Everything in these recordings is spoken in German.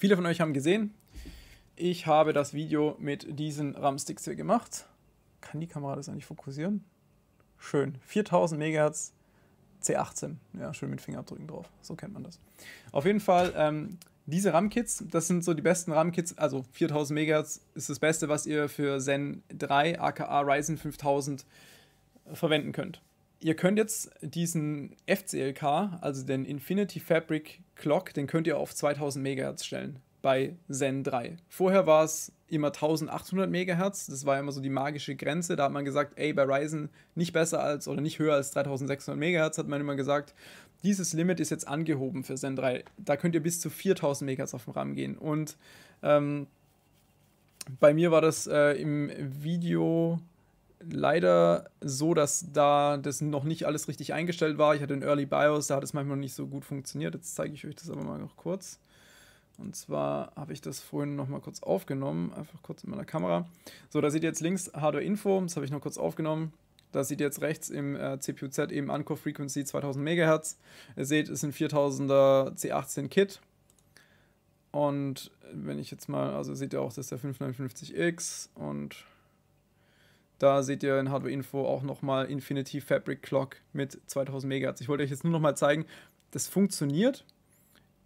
Viele von euch haben gesehen, ich habe das Video mit diesen RAM-Sticks hier gemacht. Kann die Kamera das eigentlich fokussieren? Schön. 4000 MHz C18. Ja, schön mit Fingerabdrücken drauf. So kennt man das. Auf jeden Fall, ähm, diese RAM-Kits, das sind so die besten RAM-Kits. Also 4000 MHz ist das Beste, was ihr für Zen 3 aka Ryzen 5000 verwenden könnt ihr könnt jetzt diesen FCLK, also den Infinity Fabric Clock, den könnt ihr auf 2000 MHz stellen bei Zen 3. Vorher war es immer 1800 MHz, das war immer so die magische Grenze, da hat man gesagt, ey, bei Ryzen nicht besser als oder nicht höher als 3600 MHz, hat man immer gesagt, dieses Limit ist jetzt angehoben für Zen 3. Da könnt ihr bis zu 4000 MHz auf dem RAM gehen und ähm, bei mir war das äh, im Video leider so, dass da das noch nicht alles richtig eingestellt war. Ich hatte einen Early BIOS, da hat es manchmal noch nicht so gut funktioniert. Jetzt zeige ich euch das aber mal noch kurz. Und zwar habe ich das vorhin noch mal kurz aufgenommen, einfach kurz in meiner Kamera. So, da seht ihr jetzt links Hardware Info, das habe ich noch kurz aufgenommen. Da seht ihr jetzt rechts im äh, CPU-Z eben Uncore Frequency 2000 MHz. Ihr seht, es ist ein 4000er C18 Kit. Und wenn ich jetzt mal, also seht ihr auch, das ist der 559X und da seht ihr in Hardware Info auch nochmal Infinity Fabric Clock mit 2000 MHz. Ich wollte euch jetzt nur nochmal zeigen, das funktioniert.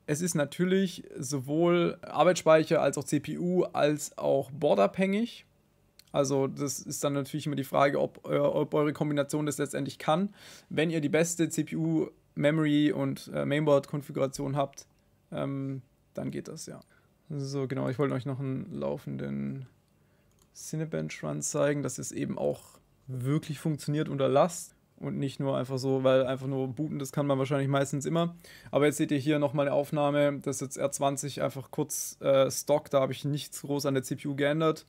Es ist natürlich sowohl Arbeitsspeicher als auch CPU als auch bordabhängig. Also das ist dann natürlich immer die Frage, ob, äh, ob eure Kombination das letztendlich kann. Wenn ihr die beste CPU, Memory und äh, Mainboard-Konfiguration habt, ähm, dann geht das ja. So, genau, ich wollte euch noch einen laufenden Cinebench-Run zeigen, dass es eben auch wirklich funktioniert unter Last und nicht nur einfach so, weil einfach nur booten, das kann man wahrscheinlich meistens immer. Aber jetzt seht ihr hier nochmal eine Aufnahme, das ist jetzt R20 einfach kurz äh, Stock, da habe ich nichts groß an der CPU geändert.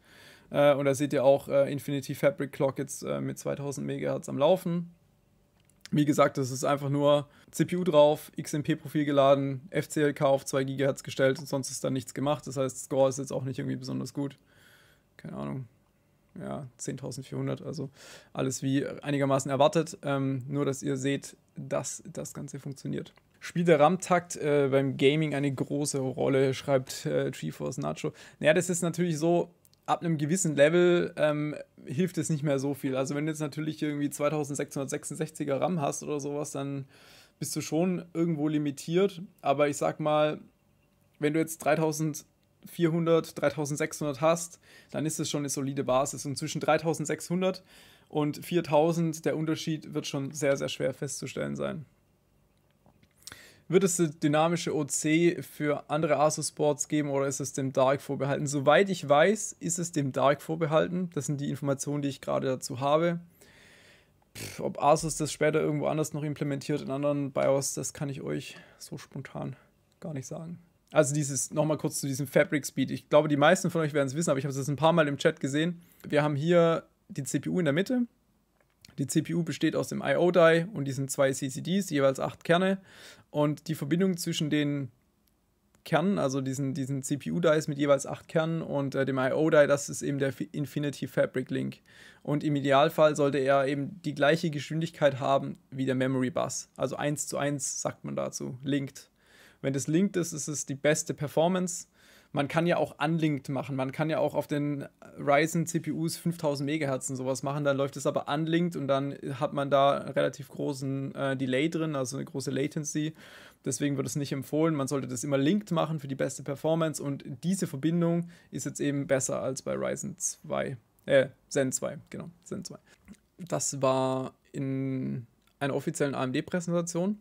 Äh, und da seht ihr auch äh, Infinity Fabric Clock jetzt äh, mit 2000 MHz am Laufen. Wie gesagt, das ist einfach nur CPU drauf, XMP-Profil geladen, FCLK auf 2 GHz gestellt und sonst ist da nichts gemacht. Das heißt, Score ist jetzt auch nicht irgendwie besonders gut keine Ahnung, ja, 10.400, also alles wie einigermaßen erwartet. Ähm, nur, dass ihr seht, dass das Ganze funktioniert. Spielt der RAM-Takt äh, beim Gaming eine große Rolle, schreibt äh, GeForce Nacho. Naja, das ist natürlich so, ab einem gewissen Level ähm, hilft es nicht mehr so viel. Also wenn du jetzt natürlich irgendwie 2666er RAM hast oder sowas, dann bist du schon irgendwo limitiert. Aber ich sag mal, wenn du jetzt 3000 400, 3600 hast, dann ist es schon eine solide Basis. Und zwischen 3600 und 4000, der Unterschied wird schon sehr, sehr schwer festzustellen sein. Wird es eine dynamische OC für andere Asus Boards geben oder ist es dem Dark vorbehalten? Soweit ich weiß, ist es dem Dark vorbehalten. Das sind die Informationen, die ich gerade dazu habe. Pff, ob Asus das später irgendwo anders noch implementiert in anderen BIOS, das kann ich euch so spontan gar nicht sagen. Also dieses, nochmal kurz zu diesem Fabric Speed. Ich glaube, die meisten von euch werden es wissen, aber ich habe es ein paar Mal im Chat gesehen. Wir haben hier die CPU in der Mitte. Die CPU besteht aus dem IO-Die und diesen zwei CCDs, jeweils acht Kerne. Und die Verbindung zwischen den Kernen, also diesen, diesen CPU-Dies mit jeweils acht Kernen und äh, dem IO-Die, das ist eben der Infinity Fabric Link. Und im Idealfall sollte er eben die gleiche Geschwindigkeit haben wie der Memory Bus. Also 1 zu 1 sagt man dazu, linked. Wenn das linked ist, ist es die beste Performance. Man kann ja auch unlinked machen. Man kann ja auch auf den Ryzen CPUs 5000 MHz und sowas machen. Dann läuft es aber unlinked und dann hat man da relativ großen äh, Delay drin, also eine große Latency. Deswegen wird es nicht empfohlen. Man sollte das immer linked machen für die beste Performance. Und diese Verbindung ist jetzt eben besser als bei Ryzen 2. Äh, Zen 2, genau, Zen 2. Das war in einer offiziellen AMD-Präsentation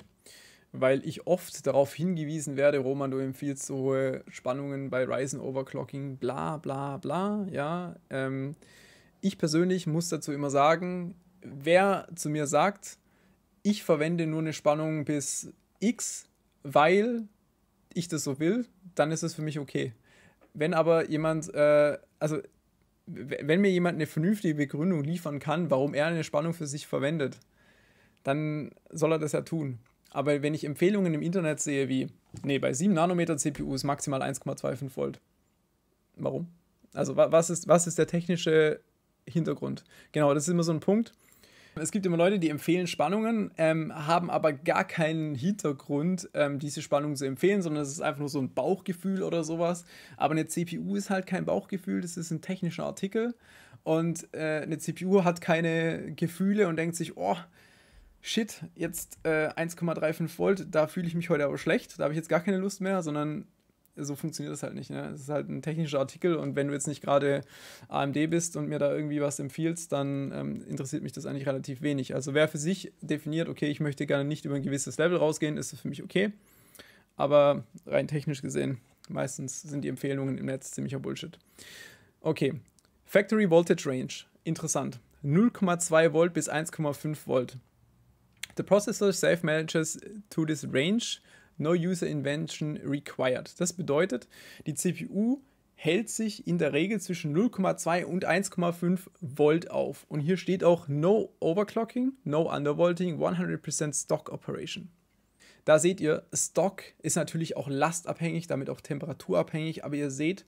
weil ich oft darauf hingewiesen werde, Roman, du empfiehlst so hohe Spannungen bei Ryzen Overclocking, bla bla bla, ja. Ähm, ich persönlich muss dazu immer sagen, wer zu mir sagt, ich verwende nur eine Spannung bis X, weil ich das so will, dann ist es für mich okay. Wenn aber jemand, äh, also wenn mir jemand eine vernünftige Begründung liefern kann, warum er eine Spannung für sich verwendet, dann soll er das ja tun. Aber wenn ich Empfehlungen im Internet sehe, wie, nee, bei 7 Nanometer CPU ist maximal 1,25 Volt. Warum? Also, was ist, was ist der technische Hintergrund? Genau, das ist immer so ein Punkt. Es gibt immer Leute, die empfehlen Spannungen, ähm, haben aber gar keinen Hintergrund, ähm, diese Spannung zu empfehlen, sondern es ist einfach nur so ein Bauchgefühl oder sowas. Aber eine CPU ist halt kein Bauchgefühl, das ist ein technischer Artikel. Und äh, eine CPU hat keine Gefühle und denkt sich, oh, shit, jetzt äh, 1,35 Volt, da fühle ich mich heute aber schlecht, da habe ich jetzt gar keine Lust mehr, sondern so funktioniert das halt nicht. Ne? ist halt ein technischer Artikel und wenn du jetzt nicht gerade AMD bist und mir da irgendwie was empfiehlst, dann ähm, interessiert mich das eigentlich relativ wenig. Also wer für sich definiert, okay, ich möchte gerne nicht über ein gewisses Level rausgehen, ist für mich okay. Aber rein technisch gesehen, meistens sind die Empfehlungen im Netz ziemlicher Bullshit. Okay, Factory Voltage Range, interessant. 0,2 Volt bis 1,5 Volt. The processor self-manages to this range, no user invention required. Das bedeutet, die CPU hält sich in der Regel zwischen 0,2 und 1,5 Volt auf. Und hier steht auch No Overclocking, No Undervolting, 100% Stock Operation. Da seht ihr, Stock ist natürlich auch lastabhängig, damit auch temperaturabhängig, aber ihr seht,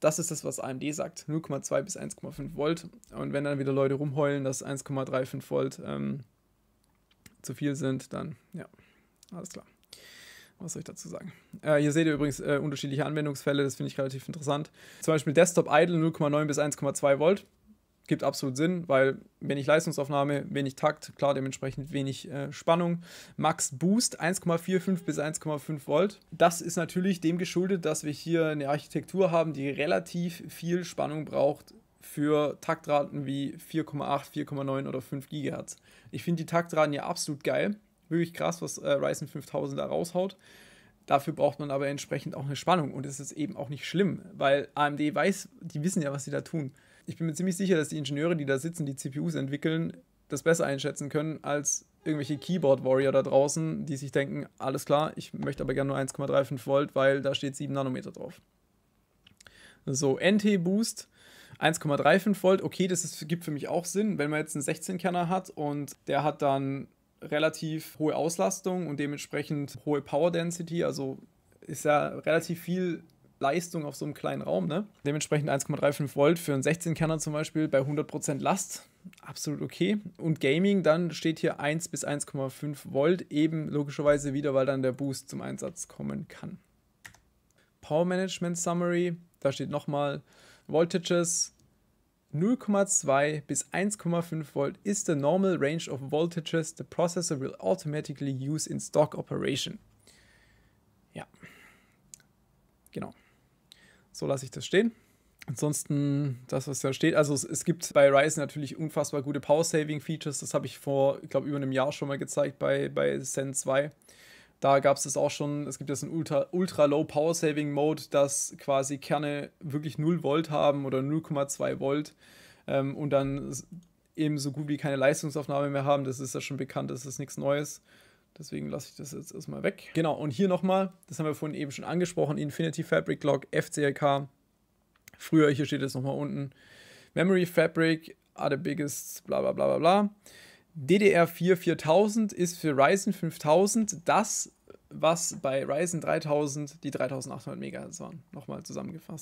das ist das, was AMD sagt, 0,2 bis 1,5 Volt. Und wenn dann wieder Leute rumheulen, dass 1,35 Volt ähm, zu viel sind, dann ja, alles klar. Was soll ich dazu sagen? Äh, hier seht ihr übrigens äh, unterschiedliche Anwendungsfälle, das finde ich relativ interessant. Zum Beispiel Desktop Idle 0,9 bis 1,2 Volt. Gibt absolut Sinn, weil wenig Leistungsaufnahme, wenig Takt, klar dementsprechend wenig äh, Spannung. Max Boost 1,45 bis 1,5 Volt. Das ist natürlich dem geschuldet, dass wir hier eine Architektur haben, die relativ viel Spannung braucht für Taktraten wie 4,8, 4,9 oder 5 GHz. Ich finde die Taktraten ja absolut geil. Wirklich krass, was äh, Ryzen 5000 da raushaut. Dafür braucht man aber entsprechend auch eine Spannung und es ist eben auch nicht schlimm, weil AMD weiß, die wissen ja, was sie da tun. Ich bin mir ziemlich sicher, dass die Ingenieure, die da sitzen, die CPUs entwickeln, das besser einschätzen können als irgendwelche Keyboard-Warrior da draußen, die sich denken, alles klar, ich möchte aber gerne nur 1,35 Volt, weil da steht 7 Nanometer drauf. So, NT-Boost 1,35 Volt, okay, das ist, gibt für mich auch Sinn, wenn man jetzt einen 16-Kerner hat und der hat dann relativ hohe Auslastung und dementsprechend hohe Power Density, also ist ja relativ viel Leistung auf so einem kleinen Raum. Ne? Dementsprechend 1,35 Volt für einen 16-Kerner zum Beispiel bei 100% Last. Absolut okay. Und Gaming, dann steht hier 1 bis 1,5 Volt, eben logischerweise wieder, weil dann der Boost zum Einsatz kommen kann. Power Management Summary, da steht nochmal Voltages 0,2 bis 1,5 Volt is the normal range of voltages the processor will automatically use in stock operation. Ja, genau. So lasse ich das stehen. Ansonsten, das, was da steht, also es, es gibt bei Ryzen natürlich unfassbar gute Power-Saving-Features. Das habe ich vor, ich glaube, über einem Jahr schon mal gezeigt bei, bei Zen 2. Da gab es das auch schon, es gibt jetzt einen Ultra, Ultra Low Power Saving Mode, dass quasi Kerne wirklich 0 Volt haben oder 0,2 Volt ähm, und dann eben so gut wie keine Leistungsaufnahme mehr haben. Das ist ja schon bekannt, das ist nichts Neues. Deswegen lasse ich das jetzt erstmal weg. Genau, und hier nochmal, das haben wir vorhin eben schon angesprochen, Infinity Fabric Lock, FCLK. Früher, hier steht es nochmal unten. Memory Fabric are the biggest, bla bla bla bla bla. DDR4 4000 ist für Ryzen 5000 das, was bei Ryzen 3000 die 3800 MHz waren. Nochmal zusammengefasst.